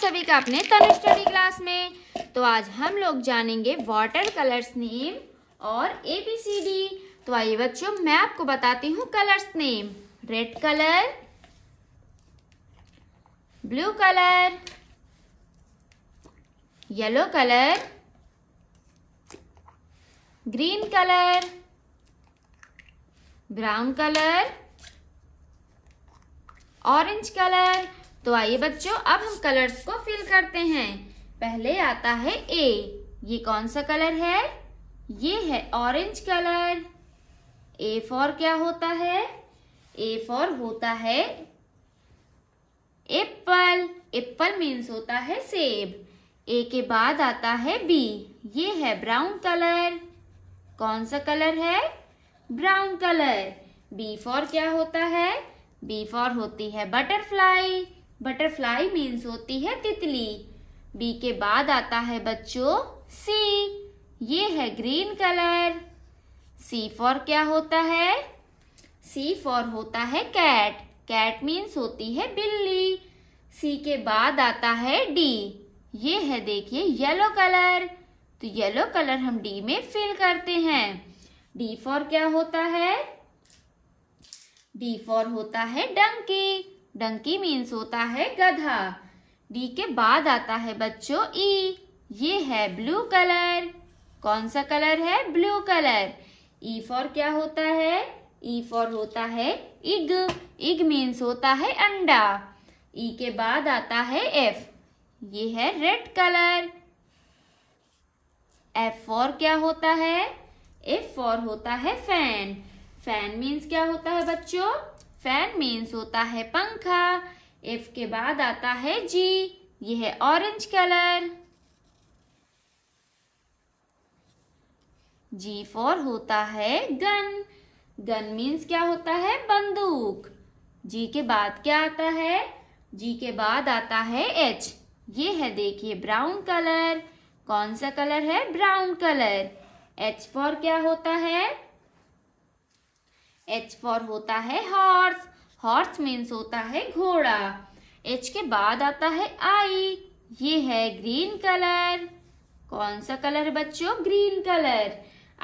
सभी का अपने तन स्टडी क्लास में तो आज हम लोग जानेंगे वाटर कलर्स नेम और ए बी सी डी तो आइए बच्चों मैं आपको बताती हूँ colours name red colour blue colour yellow colour green colour brown colour orange colour तो आइए बच्चों अब हम कलर्स को फिल करते हैं पहले आता है ए ये कौन सा कलर है ये है ऑरेंज कलर ए फॉर क्या होता है ए फॉर होता है एप्पल एप्पल मीन्स होता है सेब ए के बाद आता है बी ये है ब्राउन कलर कौन सा कलर है ब्राउन कलर बी फॉर क्या होता है बी फॉर होती है बटरफ्लाई बटरफ्लाई मीन्स होती है तितली बी के बाद आता है बच्चों सी ये है ग्रीन कलर सी फॉर क्या होता है सी फॉर होता है कैट कैट मीन्स होती है बिल्ली सी के बाद आता है डी ये है देखिए येलो कलर तो येलो कलर हम डी में फिल करते हैं डी फॉर क्या होता है डी फॉर होता है डंकी डंकी मीन्स होता है गधा डी के बाद आता है बच्चों ई ये है ब्लू कलर कौन सा कलर है ब्लू कलर ई फॉर क्या होता है ई फॉर होता है इग इग मीन्स होता है अंडा ई के बाद आता है एफ ये है रेड कलर एफ फॉर क्या होता है एफ फॉर होता है फैन फैन मीन्स क्या होता है बच्चों फैन मीन्स होता है पंखा एफ के बाद आता है जी यह है ऑरेंज कलर जी फॉर होता है गन गन मीन्स क्या होता है बंदूक जी के बाद क्या आता है जी के बाद आता है एच ये है देखिए ब्राउन कलर कौन सा कलर है ब्राउन कलर एच फॉर क्या होता है एच फॉर होता है हॉर्स हॉर्स मीन्स होता है घोड़ा एच के बाद आता है आई ये है ग्रीन कलर कौन सा कलर बच्चों ग्रीन कलर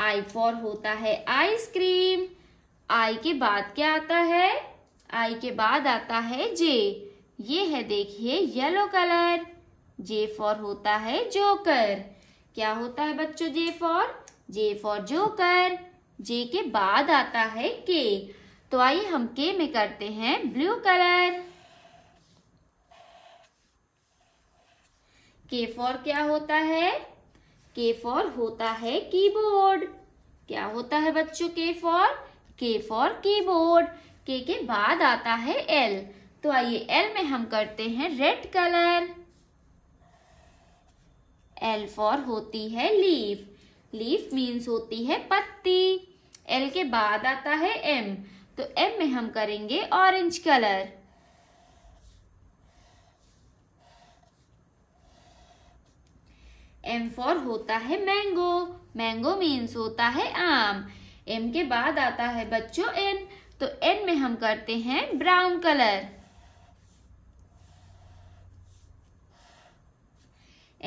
आई फॉर होता है आइसक्रीम आई के बाद क्या आता है आई के बाद आता है जे ये है देखिए येलो कलर जे फॉर होता है जोकर क्या होता है बच्चों J for J for joker J के बाद आता है के तो आइए हम के में करते हैं ब्लू कलर के फॉर क्या होता है के फॉर होता है कीबोर्ड क्या होता है बच्चों के फॉर के फॉर कीबोर्ड के के बाद आता है एल तो आइए एल में हम करते हैं रेड कलर एल फॉर होती है लीफ लीफ मीन्स होती है पत्ती एल के बाद आता है एम तो एम में हम करेंगे ऑरेंज कलर एम फॉर होता है मैंगो मैंगो मीन्स होता है आम एम के बाद आता है बच्चों एन तो एन में हम करते हैं ब्राउन कलर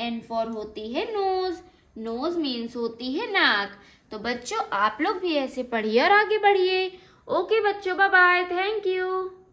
एन फॉर होती है नोज नोज मीन्स होती है नाक तो बच्चों आप लोग भी ऐसे पढ़िए और आगे बढ़िए ओके बच्चों बाय बाय थैंक यू